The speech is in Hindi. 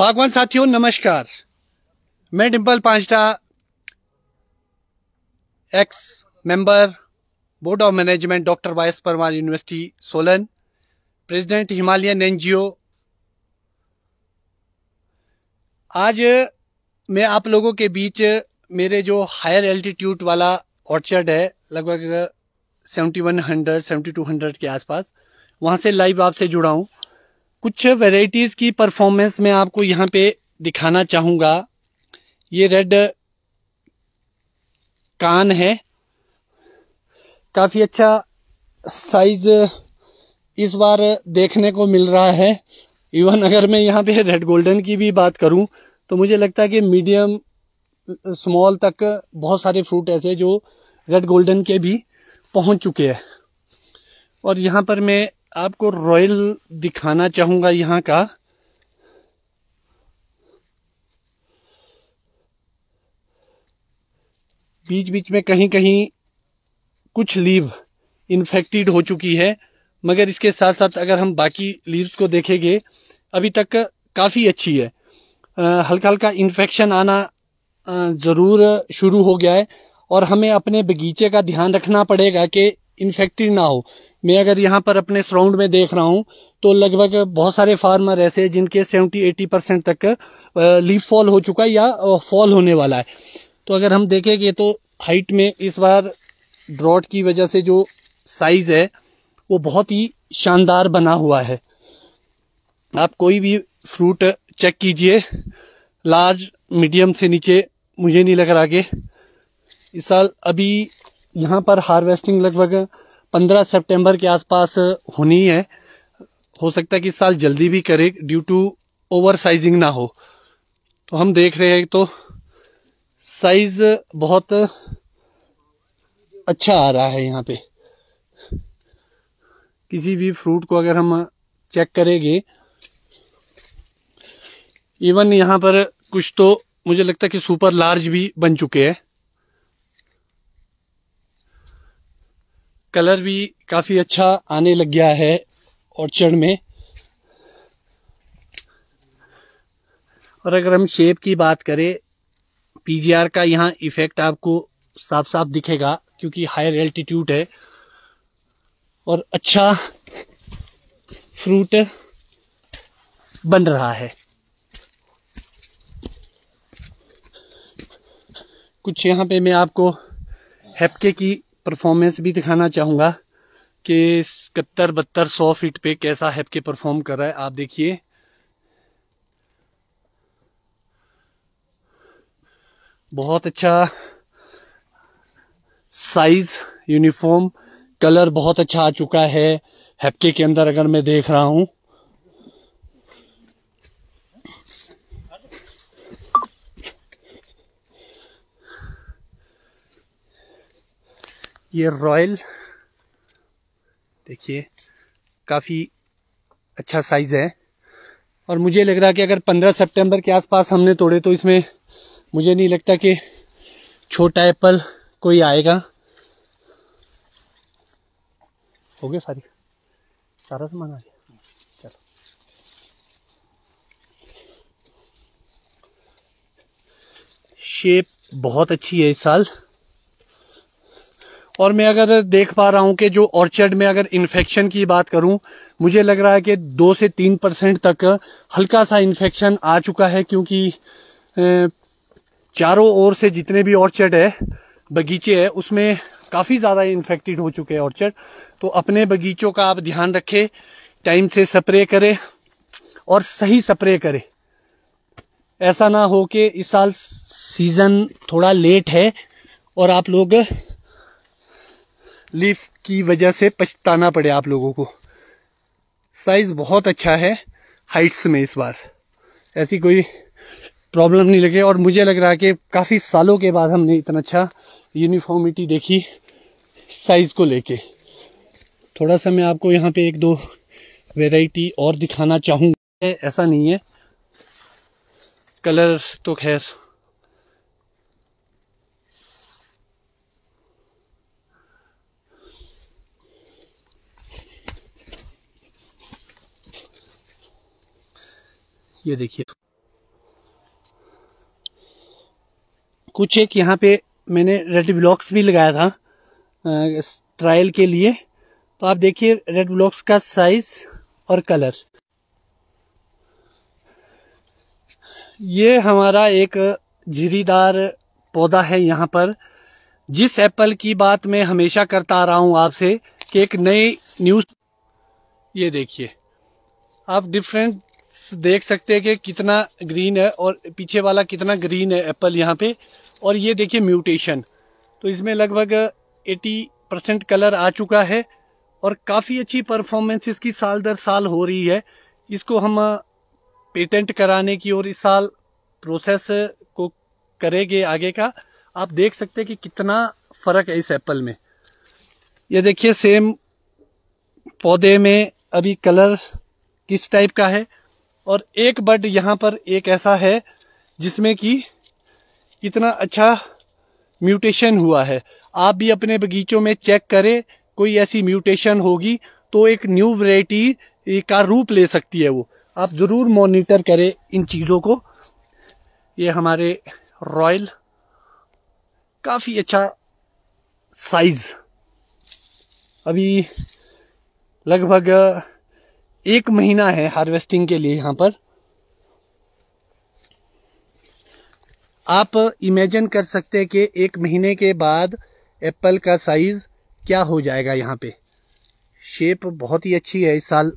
बागवान साथियों नमस्कार मैं Dimple Panchda ex member board of management doctor Y Parmar university Solan president Himalayan NGO आज मैं आप लोगों के बीच मेरे जो हायर एल्टीट्यूड वाला ऑर्चर्ड है लगभग seventy one hundred seventy two hundred के आसपास वहां से लाइव आपसे जुड़ा हूं कुछ वेराइटीज़ की परफॉर्मेंस मैं आपको यहाँ पे दिखाना चाहूँगा ये रेड कान है काफ़ी अच्छा साइज इस बार देखने को मिल रहा है इवन अगर मैं यहाँ पे रेड गोल्डन की भी बात करूँ तो मुझे लगता है कि मीडियम स्मॉल तक बहुत सारे फ्रूट ऐसे जो रेड गोल्डन के भी पहुँच चुके हैं और यहाँ पर मैं आपको रॉयल दिखाना चाहूंगा यहाँ का बीच बीच में कहीं कहीं कुछ लीव इन्फेक्टेड हो चुकी है मगर इसके साथ साथ अगर हम बाकी लीव्स को देखेंगे अभी तक काफ़ी अच्छी है हल्का हल्का इन्फेक्शन आना ज़रूर शुरू हो गया है और हमें अपने बगीचे का ध्यान रखना पड़ेगा कि इन्फेक्टेड ना हो मैं अगर यहाँ पर अपने सराउंड में देख रहा हूँ तो लगभग बहुत सारे फार्मर ऐसे हैं जिनके 70-80 परसेंट तक लीव फॉल हो चुका है या फॉल होने वाला है तो अगर हम देखेंगे तो हाइट में इस बार ड्रॉट की वजह से जो साइज है वो बहुत ही शानदार बना हुआ है आप कोई भी फ्रूट चेक कीजिए लार्ज मीडियम से नीचे मुझे नहीं लग रहा कि इस साल अभी यहाँ पर हार्वेस्टिंग लगभग 15 सितंबर के आसपास होनी है हो सकता है कि इस साल जल्दी भी करे ड्यू टू ओवर साइजिंग ना हो तो हम देख रहे हैं तो साइज बहुत अच्छा आ रहा है यहाँ पे किसी भी फ्रूट को अगर हम चेक करेंगे इवन यहाँ पर कुछ तो मुझे लगता है कि सुपर लार्ज भी बन चुके हैं कलर भी काफ़ी अच्छा आने लग गया है ऑर्चर्ड में और अगर हम शेप की बात करें पीजीआर का यहाँ इफेक्ट आपको साफ साफ दिखेगा क्योंकि हायर एल्टीट्यूड है और अच्छा फ्रूट बन रहा है कुछ यहाँ पे मैं आपको हेपके की परफॉर्मेंस भी दिखाना चाहूँगा कि इकहत्तर बहत्तर सौ फीट पे कैसा हैप के परफॉर्म कर रहा है आप देखिए बहुत अच्छा साइज यूनिफॉर्म कलर बहुत अच्छा आ चुका है हैपके के अंदर अगर मैं देख रहा हूँ ये रॉयल देखिए काफ़ी अच्छा साइज़ है और मुझे लग रहा है कि अगर 15 सितंबर के आसपास हमने तोड़े तो इसमें मुझे नहीं लगता कि छोटा एप्पल कोई आएगा हो गया सारी सारा सामान आ गया चलो शेप बहुत अच्छी है इस साल और मैं अगर देख पा रहा हूँ कि जो ऑर्चर्ड में अगर इन्फेक्शन की बात करूं मुझे लग रहा है कि दो से तीन परसेंट तक हल्का सा इन्फेक्शन आ चुका है क्योंकि चारों ओर से जितने भी ऑर्चर्ड है बगीचे है उसमें काफ़ी ज़्यादा इन्फेक्टेड हो चुके हैं ऑर्चर्ड तो अपने बगीचों का आप ध्यान रखें टाइम से स्प्रे करें और सही स्प्रे करें ऐसा ना हो कि इस साल सीज़न थोड़ा लेट है और आप लोग लीफ की वजह से पछताना पड़े आप लोगों को साइज बहुत अच्छा है हाइट्स में इस बार ऐसी कोई प्रॉब्लम नहीं लगे और मुझे लग रहा है कि काफ़ी सालों के बाद हमने इतना अच्छा यूनिफॉर्मिटी देखी साइज़ को लेके थोड़ा सा मैं आपको यहाँ पे एक दो वैरायटी और दिखाना चाहूँगा ऐसा नहीं है कलर तो खैर ये देखिए कुछ एक यहाँ पे मैंने रेड ब्लॉक्स भी लगाया था ट्रायल के लिए तो आप देखिए रेड ब्लॉक्स का साइज और कलर ये हमारा एक झिरीदार पौधा है यहाँ पर जिस एप्पल की बात मैं हमेशा करता आ रहा हूँ आपसे कि एक नई न्यूज ये देखिए आप डिफरेंट देख सकते हैं कि कितना ग्रीन है और पीछे वाला कितना ग्रीन है एप्पल यहाँ पे और ये देखिए म्यूटेशन तो इसमें लगभग 80 परसेंट कलर आ चुका है और काफ़ी अच्छी परफॉर्मेंस इसकी साल दर साल हो रही है इसको हम पेटेंट कराने की और इस साल प्रोसेस को करेंगे आगे का आप देख सकते हैं कि कितना फ़र्क है इस एप्पल में ये देखिए सेम पौधे में अभी कलर किस टाइप का है और एक बट यहाँ पर एक ऐसा है जिसमें कि इतना अच्छा म्यूटेशन हुआ है आप भी अपने बगीचों में चेक करें कोई ऐसी म्यूटेशन होगी तो एक न्यू वरायटी का रूप ले सकती है वो आप ज़रूर मॉनिटर करें इन चीज़ों को ये हमारे रॉयल काफ़ी अच्छा साइज़ अभी लगभग एक महीना है हार्वेस्टिंग के लिए यहाँ पर आप इमेजिन कर सकते हैं कि एक महीने के बाद एप्पल का साइज क्या हो जाएगा यहाँ पे शेप बहुत ही अच्छी है इस साल